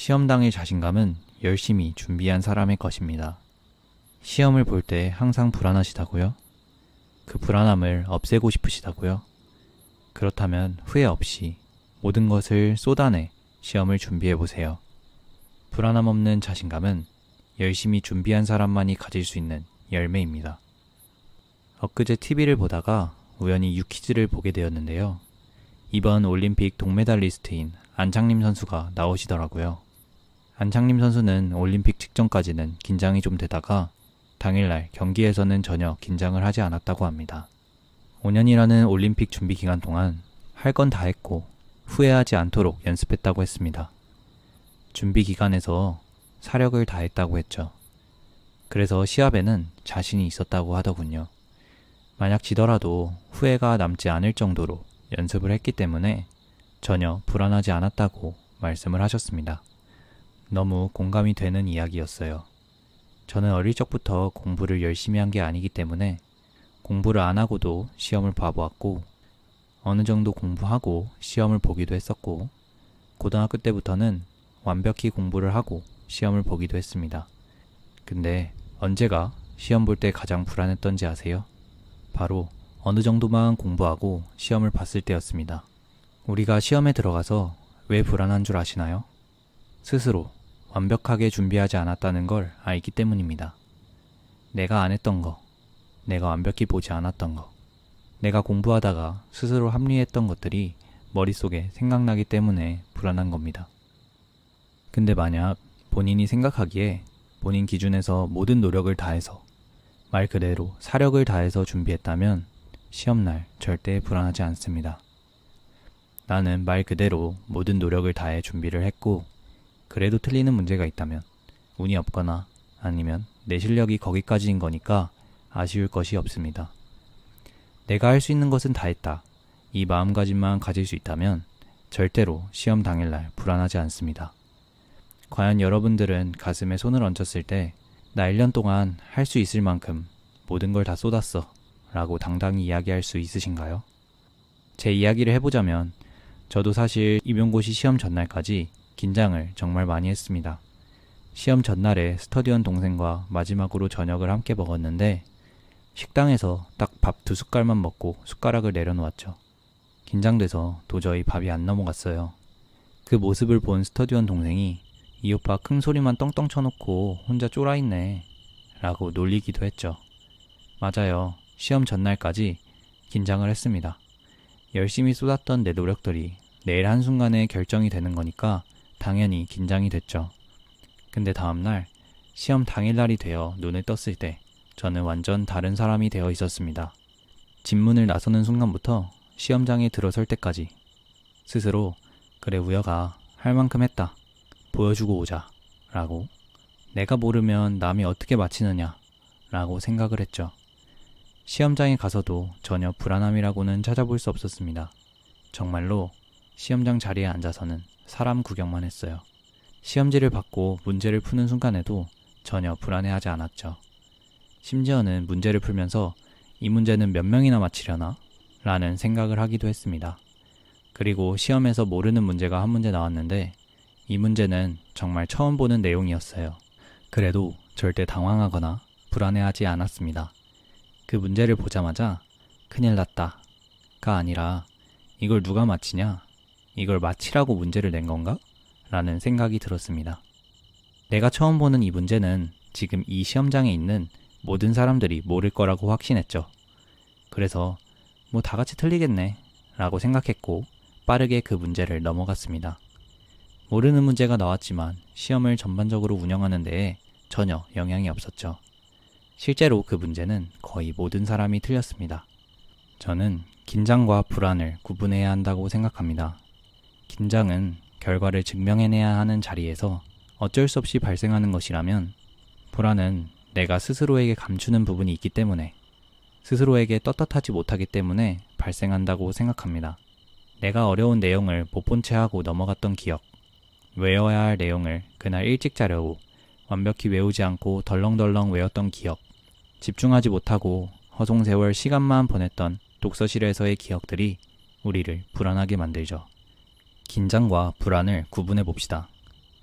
시험당의 자신감은 열심히 준비한 사람의 것입니다. 시험을 볼 때 항상 불안하시다고요? 그 불안함을 없애고 싶으시다고요? 그렇다면 후회 없이 모든 것을 쏟아내 시험을 준비해 보세요. 불안함 없는 자신감은 열심히 준비한 사람만이 가질 수 있는 열매입니다. 엊그제 TV를 보다가 우연히 유키즈를 보게 되었는데요. 이번 올림픽 동메달리스트인 안창림 선수가 나오시더라고요. 안창림 선수는 올림픽 직전까지는 긴장이 좀 되다가 당일날 경기에서는 전혀 긴장을 하지 않았다고 합니다. 5년이라는 올림픽 준비 기간 동안 할 건 다 했고 후회하지 않도록 연습했다고 했습니다. 준비 기간에서 사력을 다했다고 했죠. 그래서 시합에는 자신이 있었다고 하더군요. 만약 지더라도 후회가 남지 않을 정도로 연습을 했기 때문에 전혀 불안하지 않았다고 말씀을 하셨습니다. 너무 공감이 되는 이야기였어요. 저는 어릴 적부터 공부를 열심히 한 게 아니기 때문에 공부를 안 하고도 시험을 봐보았고 어느 정도 공부하고 시험을 보기도 했었고 고등학교 때부터는 완벽히 공부를 하고 시험을 보기도 했습니다. 근데 언제가 시험 볼 때 가장 불안했던지 아세요? 바로 어느 정도만 공부하고 시험을 봤을 때였습니다. 우리가 시험에 들어가서 왜 불안한 줄 아시나요? 스스로 완벽하게 준비하지 않았다는 걸 알기 때문입니다. 내가 안 했던 거, 내가 완벽히 보지 않았던 거, 내가 공부하다가 스스로 합리했던 것들이 머릿속에 생각나기 때문에 불안한 겁니다. 근데 만약 본인이 생각하기에 본인 기준에서 모든 노력을 다해서 말 그대로 사력을 다해서 준비했다면 시험날 절대 불안하지 않습니다. 나는 말 그대로 모든 노력을 다해 준비를 했고 그래도 틀리는 문제가 있다면 운이 없거나 아니면 내 실력이 거기까지인 거니까 아쉬울 것이 없습니다. 내가 할 수 있는 것은 다 했다. 이 마음가짐만 가질 수 있다면 절대로 시험 당일날 불안하지 않습니다. 과연 여러분들은 가슴에 손을 얹혔을 때 나 1년 동안 할 수 있을 만큼 모든 걸 다 쏟았어 라고 당당히 이야기할 수 있으신가요? 제 이야기를 해보자면 저도 사실 임용고시 시험 전날까지 긴장을 정말 많이 했습니다. 시험 전날에 스터디온 동생과 마지막으로 저녁을 함께 먹었는데 식당에서 딱 밥 두 숟갈만 먹고 숟가락을 내려놓았죠. 긴장돼서 도저히 밥이 안 넘어갔어요. 그 모습을 본 스터디온 동생이 이 오빠 큰 소리만 떵떵 쳐놓고 혼자 쫄아있네 라고 놀리기도 했죠. 맞아요. 시험 전날까지 긴장을 했습니다. 열심히 쏟았던 내 노력들이 내일 한순간에 결정이 되는 거니까 당연히 긴장이 됐죠. 근데 다음날 시험 당일날이 되어 눈을 떴을 때 저는 완전 다른 사람이 되어 있었습니다. 집문을 나서는 순간부터 시험장에 들어설 때까지 스스로 그래 우여가 할 만큼 했다. 보여주고 오자. 라고 내가 모르면 남이 어떻게 마치느냐 라고 생각을 했죠. 시험장에 가서도 전혀 불안함이라고는 찾아볼 수 없었습니다. 정말로 시험장 자리에 앉아서는 사람 구경만 했어요. 시험지를 받고 문제를 푸는 순간에도 전혀 불안해하지 않았죠. 심지어는 문제를 풀면서 이 문제는 몇 명이나 맞히려나? 라는 생각을 하기도 했습니다. 그리고 시험에서 모르는 문제가 한 문제 나왔는데 이 문제는 정말 처음 보는 내용이었어요. 그래도 절대 당황하거나 불안해하지 않았습니다. 그 문제를 보자마자 큰일 났다가 아니라 이걸 누가 맞히냐? 이걸 마치라고 문제를 낸 건가? 라는 생각이 들었습니다. 내가 처음 보는 이 문제는 지금 이 시험장에 있는 모든 사람들이 모를 거라고 확신했죠. 그래서 뭐 다 같이 틀리겠네 라고 생각했고 빠르게 그 문제를 넘어갔습니다. 모르는 문제가 나왔지만 시험을 전반적으로 운영하는 데에 전혀 영향이 없었죠. 실제로 그 문제는 거의 모든 사람이 틀렸습니다. 저는 긴장과 불안을 구분해야 한다고 생각합니다. 긴장은 결과를 증명해내야 하는 자리에서 어쩔 수 없이 발생하는 것이라면 불안은 내가 스스로에게 감추는 부분이 있기 때문에 스스로에게 떳떳하지 못하기 때문에 발생한다고 생각합니다. 내가 어려운 내용을 못 본 채 하고 넘어갔던 기억, 외워야 할 내용을 그날 일찍 자려고 완벽히 외우지 않고 덜렁덜렁 외웠던 기억, 집중하지 못하고 허송세월 시간만 보냈던 독서실에서의 기억들이 우리를 불안하게 만들죠. 긴장과 불안을 구분해 봅시다.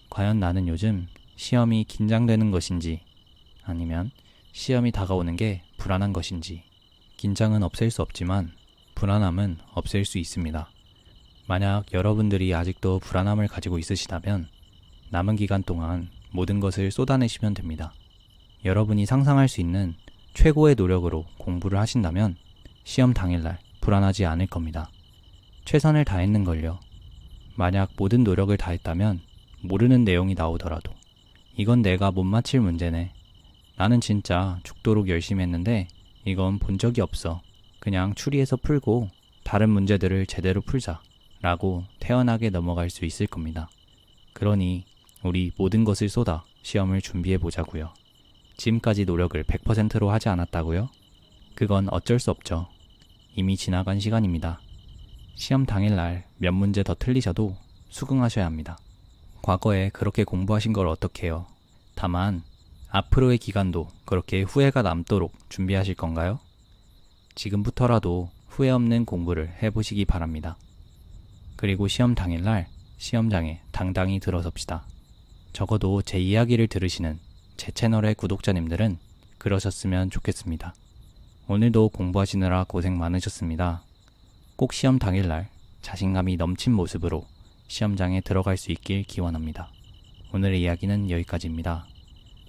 과연 나는 요즘 시험이 긴장되는 것인지 아니면 시험이 다가오는 게 불안한 것인지 긴장은 없앨 수 없지만 불안함은 없앨 수 있습니다. 만약 여러분들이 아직도 불안함을 가지고 있으시다면 남은 기간 동안 모든 것을 쏟아내시면 됩니다. 여러분이 상상할 수 있는 최고의 노력으로 공부를 하신다면 시험 당일날 불안하지 않을 겁니다. 최선을 다했는 걸요. 만약 모든 노력을 다했다면 모르는 내용이 나오더라도 이건 내가 못 맞힐 문제네. 나는 진짜 죽도록 열심히 했는데 이건 본 적이 없어. 그냥 추리해서 풀고 다른 문제들을 제대로 풀자. 라고 태연하게 넘어갈 수 있을 겁니다. 그러니 우리 모든 것을 쏟아 시험을 준비해 보자고요. 지금까지 노력을 100%로 하지 않았다고요? 그건 어쩔 수 없죠. 이미 지나간 시간입니다. 시험 당일날 몇 문제 더 틀리셔도 수긍하셔야 합니다. 과거에 그렇게 공부하신 걸어떡 해요? 다만 앞으로의 기간도 그렇게 후회가 남도록 준비하실 건가요? 지금부터라도 후회 없는 공부를 해보시기 바랍니다. 그리고 시험 당일날 시험장에 당당히 들어섭시다. 적어도 제 이야기를 들으시는 제 채널의 구독자님들은 그러셨으면 좋겠습니다. 오늘도 공부하시느라 고생 많으셨습니다. 꼭 시험 당일날 자신감이 넘친 모습으로 시험장에 들어갈 수 있길 기원합니다. 오늘의 이야기는 여기까지입니다.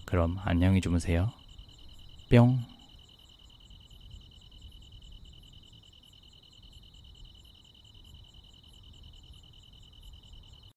그럼 안녕히 주무세요. 뿅!